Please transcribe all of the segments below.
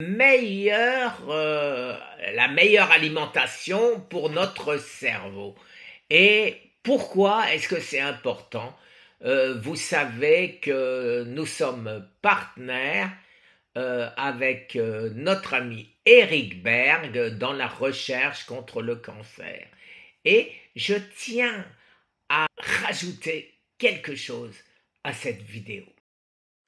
meilleure, euh, la meilleure alimentation pour notre cerveau. Et pourquoi est-ce que c'est important euh, Vous savez que nous sommes partenaires euh, avec notre ami Eric Berg dans la recherche contre le cancer. Et je tiens à rajouter quelque chose à cette vidéo.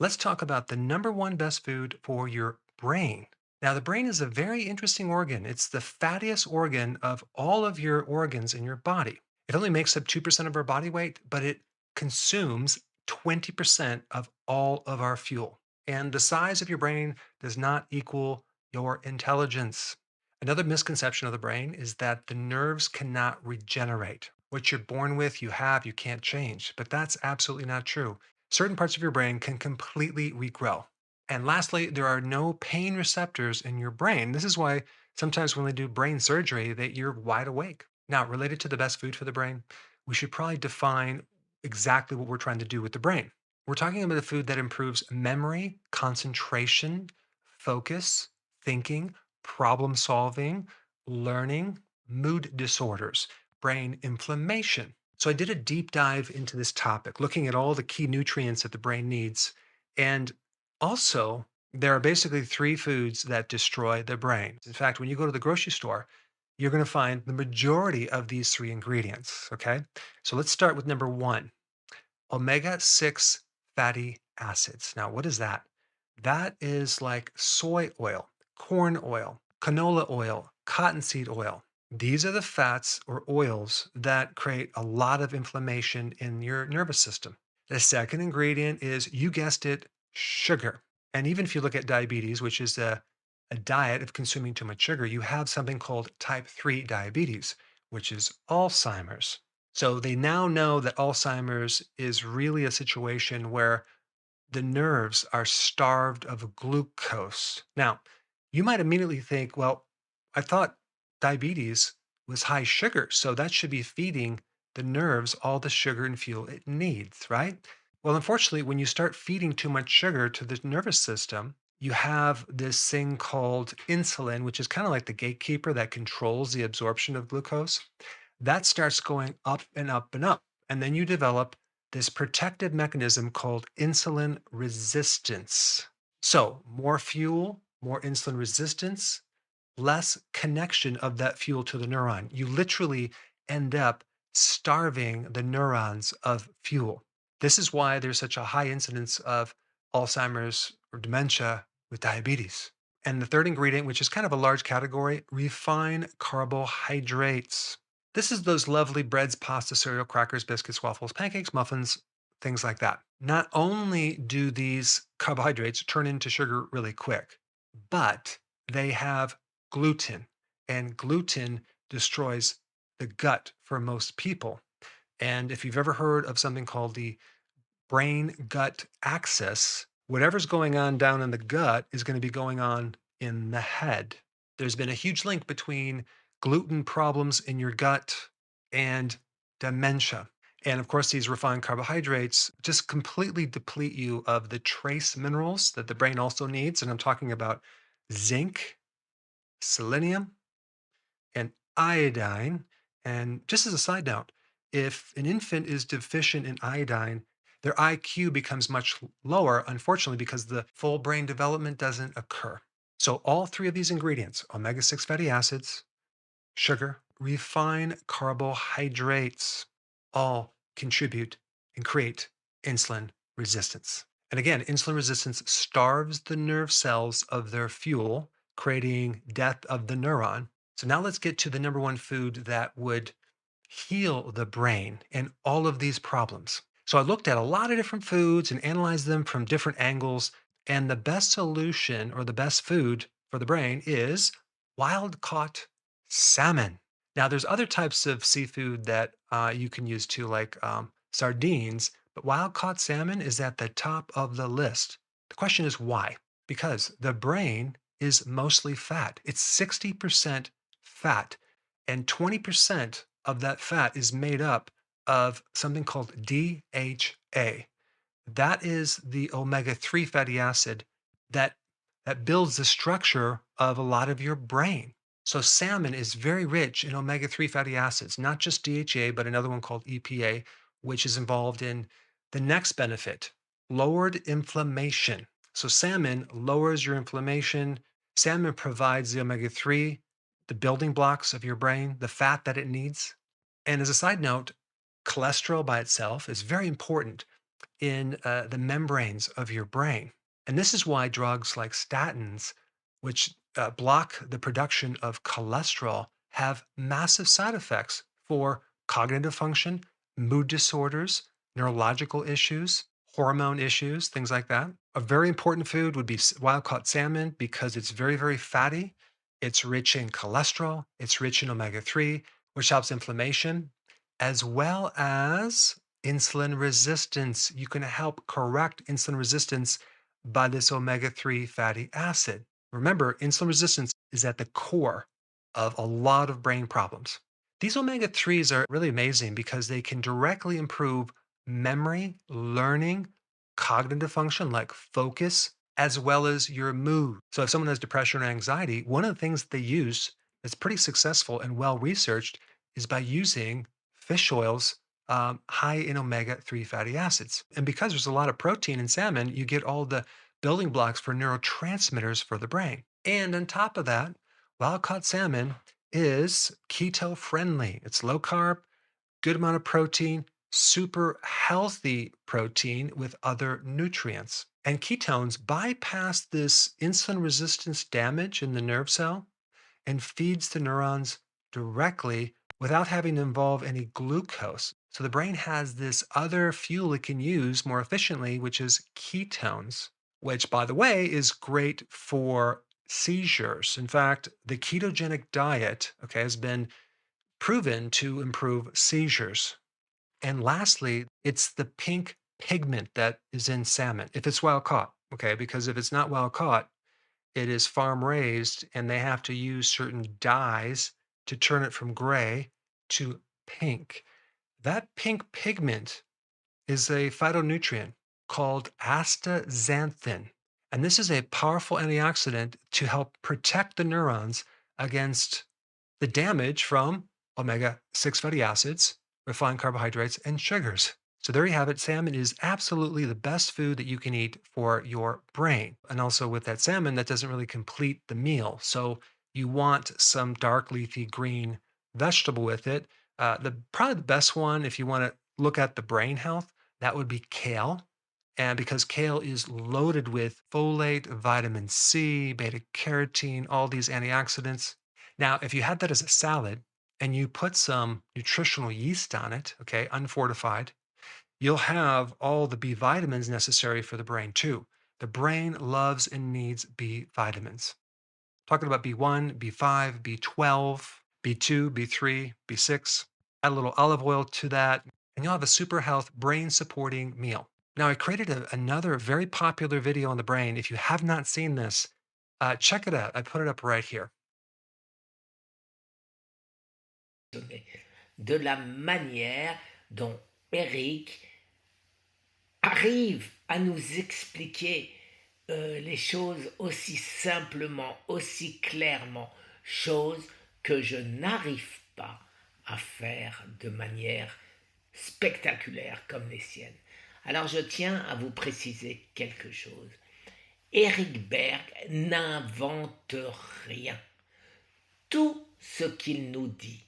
Let's talk about the number best food for your brain. Now, the brain is a very interesting organ. It's the fattiest organ of all of your organs in your body. It only makes up 2% of our body weight, but it consumes 20% of all of our fuel. And the size of your brain does not equal your intelligence. Another misconception of the brain is that the nerves cannot regenerate. What you're born with, you have, you can't change. But that's absolutely not true. Certain parts of your brain can completely regrow. And lastly, there are no pain receptors in your brain. This is why sometimes when they do brain surgery, that you're wide awake. Now, related to the best food for the brain, we should probably define exactly what we're trying to do with the brain. We're talking about a food that improves memory, concentration, focus, thinking, problem solving, learning, mood disorders, brain inflammation. So I did a deep dive into this topic, looking at all the key nutrients that the brain needs. And also, there are basically three foods that destroy the brain. In fact, when you go to the grocery store, you're going to find the majority of these three ingredients. Okay. So let's start with number one omega 6 fatty acids. Now, what is that? That is like soy oil, corn oil, canola oil, cottonseed oil. These are the fats or oils that create a lot of inflammation in your nervous system. The second ingredient is, you guessed it, sugar. And even if you look at diabetes, which is a, a diet of consuming too much sugar, you have something called type 3 diabetes, which is Alzheimer's. So they now know that Alzheimer's is really a situation where the nerves are starved of glucose. Now, you might immediately think, well, I thought diabetes was high sugar, so that should be feeding the nerves all the sugar and fuel it needs, right? Well, unfortunately, when you start feeding too much sugar to the nervous system, you have this thing called insulin, which is kind of like the gatekeeper that controls the absorption of glucose. That starts going up and up and up. And then you develop this protective mechanism called insulin resistance. So, more fuel, more insulin resistance, less connection of that fuel to the neuron. You literally end up starving the neurons of fuel. This is why there's such a high incidence of Alzheimer's or dementia with diabetes. And the third ingredient, which is kind of a large category, refined carbohydrates. This is those lovely breads, pasta, cereal, crackers, biscuits, waffles, pancakes, muffins, things like that. Not only do these carbohydrates turn into sugar really quick, but they have gluten, and gluten destroys the gut for most people. And if you've ever heard of something called the brain gut axis, whatever's going on down in the gut is going to be going on in the head. There's been a huge link between gluten problems in your gut and dementia. And of course, these refined carbohydrates just completely deplete you of the trace minerals that the brain also needs. And I'm talking about zinc, selenium, and iodine. And just as a side note, if an infant is deficient in iodine, their IQ becomes much lower, unfortunately, because the full brain development doesn't occur. So, all three of these ingredients omega 6 fatty acids, sugar, refined carbohydrates all contribute and create insulin resistance. And again, insulin resistance starves the nerve cells of their fuel, creating death of the neuron. So, now let's get to the number one food that would heal the brain and all of these problems. So I looked at a lot of different foods and analyzed them from different angles. And the best solution or the best food for the brain is wild caught salmon. Now, there's other types of seafood that uh, you can use too, like um, sardines, but wild caught salmon is at the top of the list. The question is why? Because the brain is mostly fat, it's 60% fat, and 20% of that fat is made up of something called DHA. That is the omega 3 fatty acid that, that builds the structure of a lot of your brain. So, salmon is very rich in omega 3 fatty acids, not just DHA, but another one called EPA, which is involved in the next benefit lowered inflammation. So, salmon lowers your inflammation. Salmon provides the omega 3, the building blocks of your brain, the fat that it needs and as a side note, cholesterol by itself is very important in uh, the membranes of your brain. And this is why drugs like statins, which uh, block the production of cholesterol, have massive side effects for cognitive function, mood disorders, neurological issues, hormone issues, things like that. A very important food would be wild caught salmon because it's very, very fatty. It's rich in cholesterol, it's rich in omega 3, which helps inflammation, as well as insulin resistance. You can help correct insulin resistance by this omega 3 fatty acid. Remember, insulin resistance is at the core of a lot of brain problems. These omega 3s are really amazing because they can directly improve memory, learning, cognitive function like focus, as well as your mood. So, if someone has depression or anxiety, one of the things they use that's pretty successful and well researched is by using fish oils um, high in omega 3 fatty acids. And because there's a lot of protein in salmon, you get all the building blocks for neurotransmitters for the brain. And on top of that, wild caught salmon is keto friendly. It's low carb, good amount of protein, super healthy protein with other nutrients. And ketones bypass this insulin resistance damage in the nerve cell and feeds the neurons directly without having to involve any glucose. So the brain has this other fuel it can use more efficiently, which is ketones, which, by the way, is great for seizures. In fact, the ketogenic diet, okay, has been proven to improve seizures. And lastly, it's the pink pigment that is in salmon, if it's wild caught, okay, because if it's not wild caught, it is farm raised and they have to use certain dyes to turn it from gray to pink. That pink pigment is a phytonutrient called astaxanthin. And this is a powerful antioxidant to help protect the neurons against the damage from omega 6 fatty acids, refined carbohydrates, and sugars. So there you have it. Salmon is absolutely the best food that you can eat for your brain. And also with that salmon, that doesn't really complete the meal. So you want some dark leafy green vegetable with it. Uh, the probably the best one if you want to look at the brain health, that would be kale. And because kale is loaded with folate, vitamin C, beta carotene, all these antioxidants. Now, if you had that as a salad and you put some nutritional yeast on it, okay, unfortified, you'll have all the B vitamins necessary for the brain too. The brain loves and needs B vitamins. Talking about B1, B5, B12, B2, B3, B6. Add a little olive oil to that, and you'll have a super health brain supporting meal. Now, I created a, another very popular video on the brain. If you have not seen this, uh, check it out. I put it up right here. De la manière dont Eric arrive à nous expliquer euh, les choses aussi simplement, aussi clairement, chose que je n'arrive pas à faire de manière spectaculaire comme les siennes. Alors je tiens à vous préciser quelque chose. Eric Berg n'invente rien. Tout ce qu'il nous dit,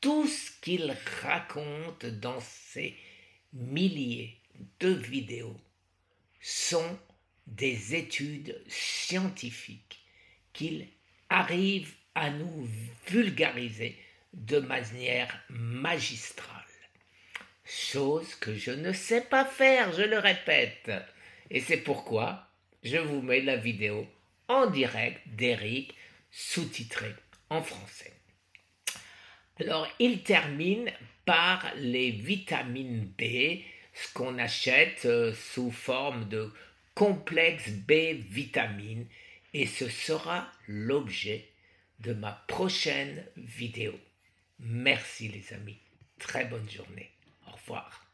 tout ce qu'il raconte dans ses milliers, deux vidéos sont des études scientifiques qu'il arrive à nous vulgariser de manière magistrale. Chose que je ne sais pas faire, je le répète. Et c'est pourquoi je vous mets la vidéo en direct d'Eric, sous-titrée en français. Alors, il termine par les vitamines B ce qu'on achète euh, sous forme de complexe B vitamine et ce sera l'objet de ma prochaine vidéo. Merci les amis, très bonne journée, au revoir.